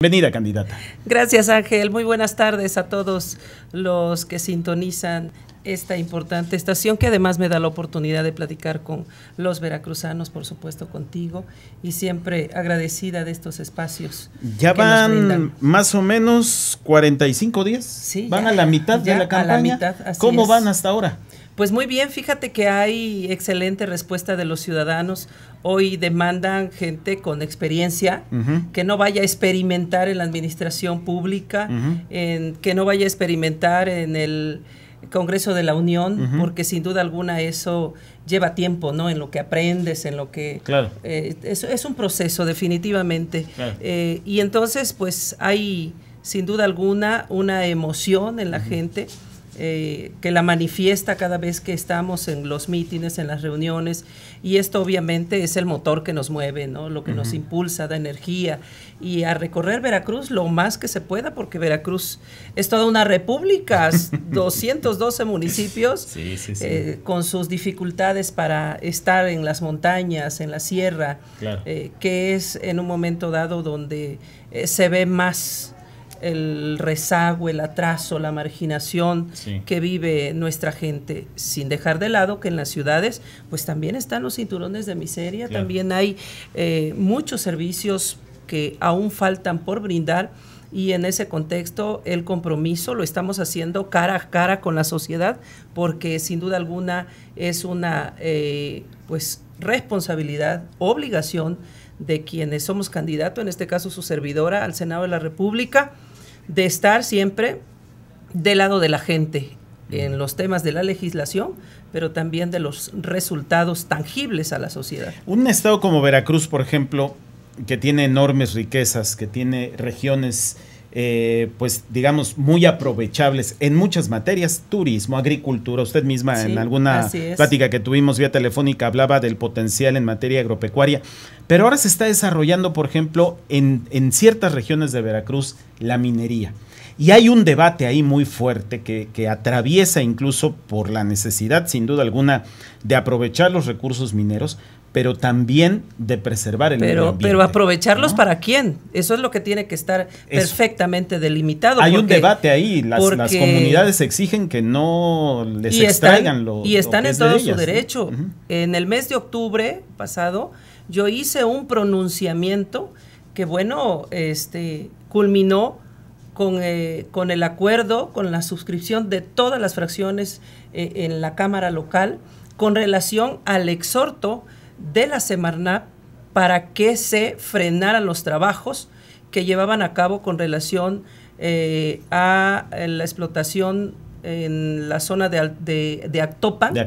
Bienvenida, candidata. Gracias, Ángel. Muy buenas tardes a todos los que sintonizan esta importante estación que además me da la oportunidad de platicar con los veracruzanos, por supuesto contigo, y siempre agradecida de estos espacios. Ya van más o menos 45 días. Sí, van a la mitad de la campaña. mitad, ¿Cómo van hasta ahora? Pues muy bien, fíjate que hay excelente respuesta de los ciudadanos. Hoy demandan gente con experiencia, que no vaya a experimentar en la administración pública, en, que no vaya a experimentar en el Congreso de la Unión, porque sin duda alguna eso lleva tiempo, ¿no? En lo que aprendes, en lo que... Claro. Eh, es, un proceso, definitivamente. Eh, y entonces, pues hay, sin duda alguna, una emoción en la gente eh, que la manifiesta cada vez que estamos en los mítines, en las reuniones, y esto obviamente es el motor que nos mueve, ¿no? lo que nos impulsa, da energía, y a recorrer Veracruz lo más que se pueda, porque Veracruz es toda una república, 212 municipios, eh, con sus dificultades para estar en las montañas, en la sierra, eh, que es en un momento dado donde se ve más el rezago, el atraso, la marginación que vive nuestra gente, sin dejar de lado que en las ciudades pues también están los cinturones de miseria, también hay eh, muchos servicios que aún faltan por brindar y en ese contexto el compromiso lo estamos haciendo cara a cara con la sociedad porque sin duda alguna es una eh, pues responsabilidad, obligación de quienes somos candidatos, en este caso su servidora al Senado de la República, de estar siempre del lado de la gente en los temas de la legislación, pero también de los resultados tangibles a la sociedad. Un estado como Veracruz, por ejemplo, que tiene enormes riquezas, que tiene regiones eh, pues digamos, muy aprovechables en muchas materias, turismo, agricultura. Usted misma en alguna plática que tuvimos vía telefónica hablaba del potencial en materia agropecuaria, pero ahora se está desarrollando, por ejemplo, en, en ciertas regiones de Veracruz, la minería. Y hay un debate ahí muy fuerte que, que, atraviesa incluso por la necesidad, sin duda alguna, de aprovechar los recursos mineros, pero también de preservar el pero, ambiente. Pero aprovecharlos para quién? Eso es lo que tiene que estar perfectamente delimitado. Hay un debate ahí, las, comunidades exigen que no les y extraigan están, Y están en todo su derecho. En el mes de octubre pasado yo hice un pronunciamiento que bueno, este culminó con, eh, el acuerdo, con la suscripción de todas las fracciones eh, en la Cámara local con relación al exhorto de la Semarnap para que se frenaran los trabajos que llevaban a cabo con relación eh, a la explotación en la zona de, de, Actopan. De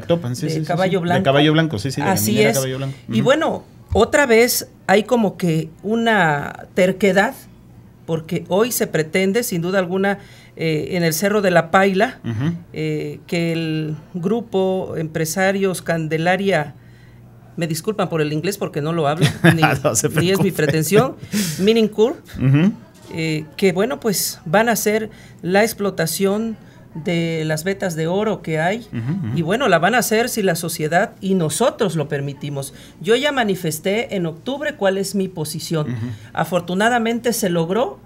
Caballo Blanco. Caballo Blanco, sí, sí. Así es. Y bueno, otra vez hay como que una terquedad, porque hoy se pretende, sin duda alguna, eh, en el Cerro de la Paila, eh, que el grupo Empresarios Candelaria me disculpan por el inglés porque no lo hablo, ah, ni, es mi pretensión. Mining eh, que bueno, pues van a hacer la explotación de las vetas de oro que hay y bueno, la van a hacer si la sociedad y nosotros lo permitimos. Yo ya manifesté en octubre cuál es mi posición. Afortunadamente se logró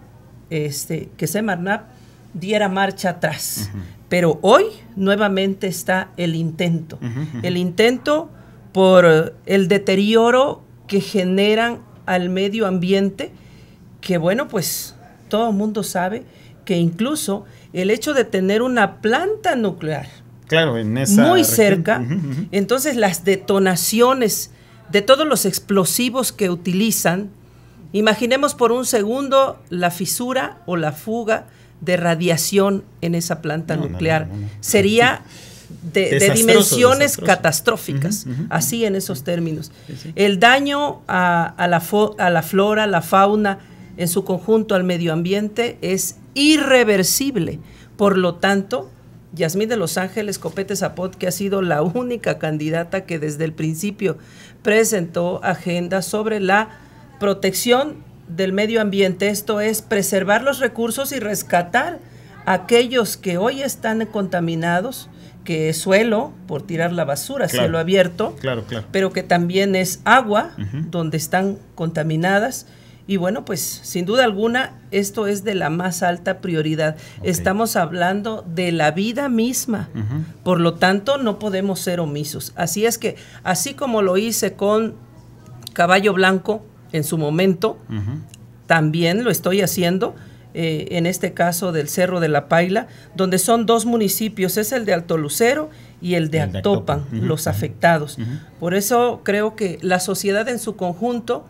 este, que Semarnap diera marcha atrás, pero hoy nuevamente está el intento. El intento por el deterioro que generan al medio ambiente, que bueno, pues todo el mundo sabe que incluso el hecho de tener una planta nuclear muy cerca, entonces las detonaciones de todos los explosivos que utilizan, imaginemos por un segundo la fisura o la fuga de radiación en esa planta nuclear, sería de, dimensiones catastróficas, así en esos términos. El daño a, la a la flora, la fauna, en su conjunto al medio ambiente es irreversible. Por lo tanto, Yasmín de Los Ángeles Copete Zapot, que ha sido la única candidata que desde el principio presentó agenda sobre la protección del medio ambiente, esto es preservar los recursos y rescatar aquellos que hoy están contaminados que es suelo por tirar la basura, cielo abierto, pero que también es agua donde están contaminadas. Y bueno, pues sin duda alguna, esto es de la más alta prioridad. Estamos hablando de la vida misma. Por lo tanto, no podemos ser omisos. Así es que, así como lo hice con Caballo Blanco en su momento, también lo estoy haciendo eh, en este caso del Cerro de la Paila, donde son dos municipios, es el de Alto Lucero y el de el los afectados. Por eso creo que la sociedad en su conjunto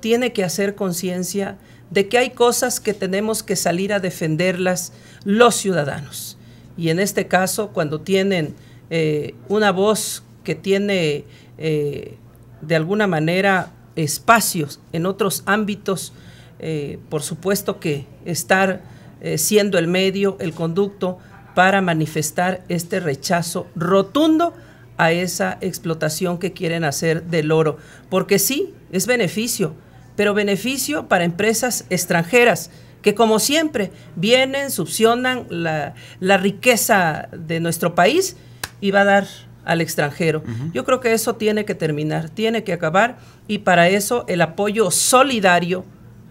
tiene que hacer conciencia de que hay cosas que tenemos que salir a defenderlas los ciudadanos. Y en este caso, cuando tienen eh, una voz que tiene eh, de alguna manera espacios en otros ámbitos, eh, por supuesto que estar eh, siendo el medio, el conducto para manifestar este rechazo rotundo a esa explotación que quieren hacer del oro. Porque sí, es beneficio, pero beneficio para empresas extranjeras que como siempre vienen, succionan la, riqueza de nuestro país y va a dar al extranjero. Yo creo que eso tiene que terminar, tiene que acabar y para eso el apoyo solidario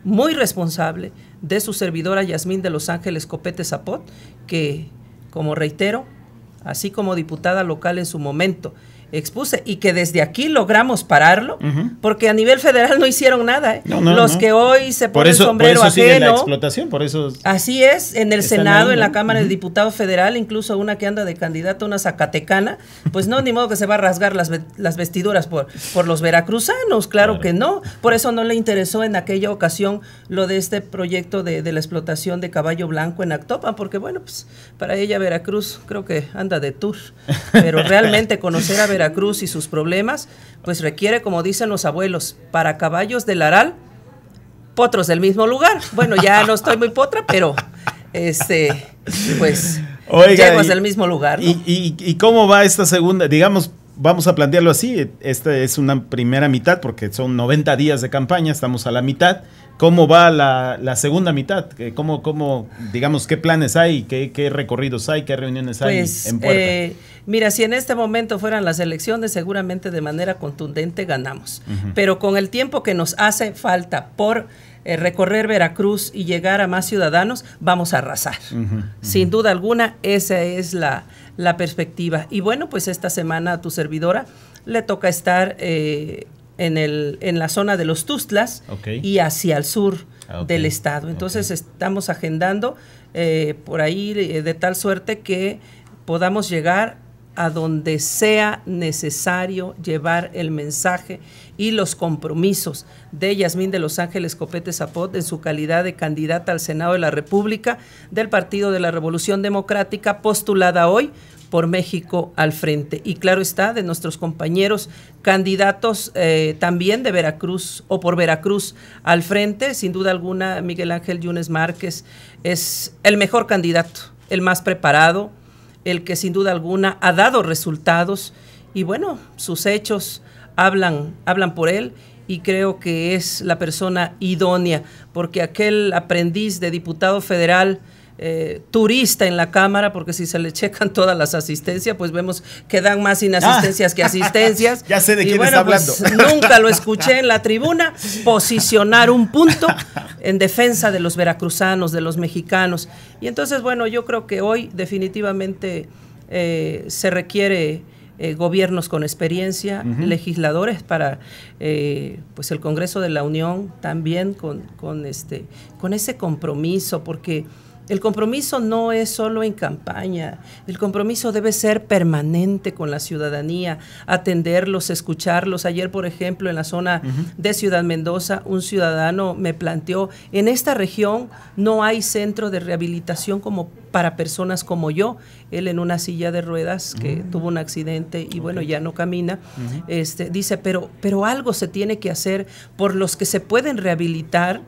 muy responsable de su servidora Yasmín de Los Ángeles Copete Zapot, que, como reitero, así como diputada local en su momento, expuse y que desde aquí logramos pararlo, porque a nivel federal no hicieron nada. ¿eh? Los que hoy se ponen por eso, sombrero por eso la explotación, por eso. Así es, en el Senado, en la Cámara de Diputados Federal, incluso una que anda de candidata, una zacatecana, pues no, ni modo que se va a rasgar las, las vestiduras por, por los veracruzanos, claro, que no. Por eso no le interesó en aquella ocasión lo de este proyecto de, la explotación de caballo blanco en Actopa, porque bueno, pues para ella Veracruz creo que anda de tour, pero realmente conocer a Veracruz Veracruz y sus problemas, pues requiere, como dicen los abuelos, para caballos del aral, potros del mismo lugar. Bueno, ya no estoy muy potra, pero este, pues Oiga, llegas del mismo lugar. Y, ¿Y cómo va esta segunda? Digamos, vamos a plantearlo así, esta es una primera mitad porque son 90 días de campaña, estamos a la mitad. ¿Cómo va la, segunda mitad? ¿Cómo, ¿Cómo, digamos, qué planes hay, qué, recorridos hay, qué reuniones hay pues, en puerta? Eh, mira, si en este momento fueran las elecciones, seguramente de manera contundente ganamos. Pero con el tiempo que nos hace falta por eh, recorrer Veracruz y llegar a más ciudadanos, vamos a arrasar. Sin duda alguna, esa es la, la, perspectiva. Y bueno, pues esta semana a tu servidora le toca estar eh, en, el, en la zona de los Tustlas y hacia el sur. Ah, del Estado. Entonces estamos agendando eh, por ahí de tal suerte que podamos llegar a donde sea necesario llevar el mensaje y los compromisos de Yasmín de Los Ángeles Copete Zapot en su calidad de candidata al Senado de la República del Partido de la Revolución Democrática, postulada hoy por México al frente. Y claro está, de nuestros compañeros candidatos eh, también de Veracruz o por Veracruz al frente, sin duda alguna, Miguel Ángel Yunes Márquez es el mejor candidato, el más preparado, el que sin duda alguna ha dado resultados y bueno, sus hechos hablan, hablan por él y creo que es la persona idónea, porque aquel aprendiz de diputado federal eh, turista en la Cámara, porque si se le checan todas las asistencias, pues vemos que dan más inasistencias que ah. asistencias. ya sé de quién está hablando. Pues, nunca lo escuché en la tribuna posicionar un punto en defensa de los veracruzanos, de los mexicanos. Y entonces, bueno, yo creo que hoy definitivamente eh, se requiere... Eh, gobiernos con experiencia, legisladores para pues el Congreso de la Unión también con, con, este, con ese compromiso, porque el compromiso no es solo en campaña, el compromiso debe ser permanente con la ciudadanía, atenderlos, escucharlos. Ayer, por ejemplo, en la zona de Ciudad Mendoza, un ciudadano me planteó, en esta región no hay centro de rehabilitación como para personas como yo, él en una silla de ruedas que mm. tuvo un accidente y bueno, ya no camina, este, dice, pero, pero algo se tiene que hacer por los que se pueden rehabilitar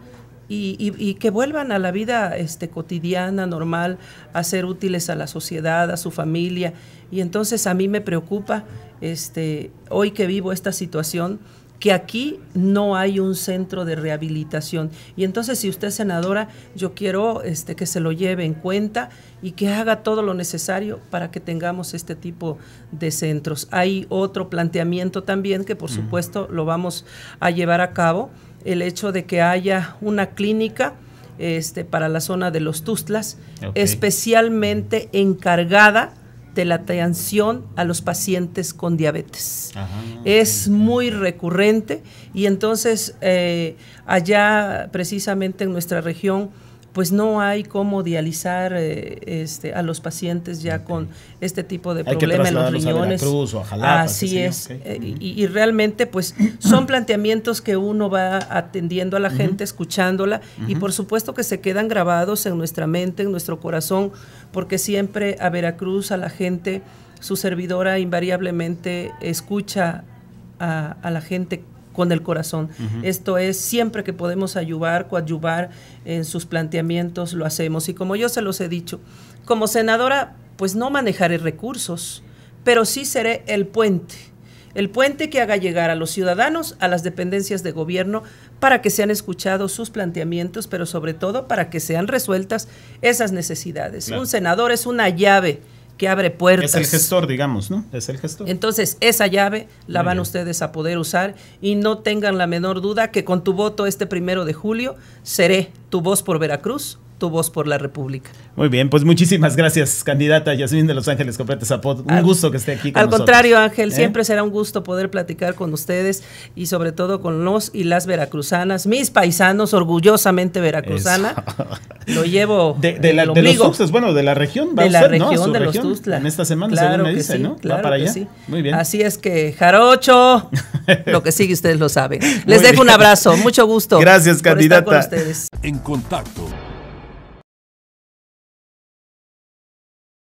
y, que vuelvan a la vida este, cotidiana, normal, a ser útiles a la sociedad, a su familia. Y entonces a mí me preocupa, este, hoy que vivo esta situación, que aquí no hay un centro de rehabilitación. Y entonces, si usted es senadora, yo quiero este, que se lo lleve en cuenta y que haga todo lo necesario para que tengamos este tipo de centros. Hay otro planteamiento también que, por supuesto, lo vamos a llevar a cabo el hecho de que haya una clínica este, para la zona de los Tustlas, especialmente encargada de la atención a los pacientes con diabetes. es muy recurrente y entonces eh, allá precisamente en nuestra región pues no hay cómo dializar eh, este, a los pacientes ya con este tipo de problemas en los riñones. Así es. y, realmente, pues son planteamientos que uno va atendiendo a la gente, escuchándola, y por supuesto que se quedan grabados en nuestra mente, en nuestro corazón, porque siempre a Veracruz, a la gente, su servidora invariablemente escucha a, a la gente con el corazón. Esto es, siempre que podemos ayudar, coadyuvar en sus planteamientos, lo hacemos. Y como yo se los he dicho, como senadora, pues no manejaré recursos, pero sí seré el puente el puente que haga llegar a los ciudadanos a las dependencias de gobierno para que sean escuchados sus planteamientos, pero sobre todo para que sean resueltas esas necesidades. Un senador es una llave que abre puertas. Es el gestor, digamos, ¿no? Es el gestor. Entonces, esa llave la van ustedes a poder usar y no tengan la menor duda que con tu voto este primero de julio seré tu voz por Veracruz, tu voz por la República. Muy bien, pues muchísimas gracias, candidata Yasmin de Los Ángeles su Zapot. Un gusto que esté aquí con Al contrario, Ángel, ¿Eh? siempre será un gusto poder platicar con ustedes y sobre todo con los y las veracruzanas, mis paisanos, orgullosamente veracruzana, lo llevo de, los tuxtlas, bueno, de la región, va de la región de los Tuxtlas. En esta semana, claro según me dice, ¿no? Claro va para allá. Sí. Muy bien. Así es que, Jarocho, lo que sigue ustedes lo saben. Les dejo un abrazo, mucho gusto. Gracias, por con ustedes. En contacto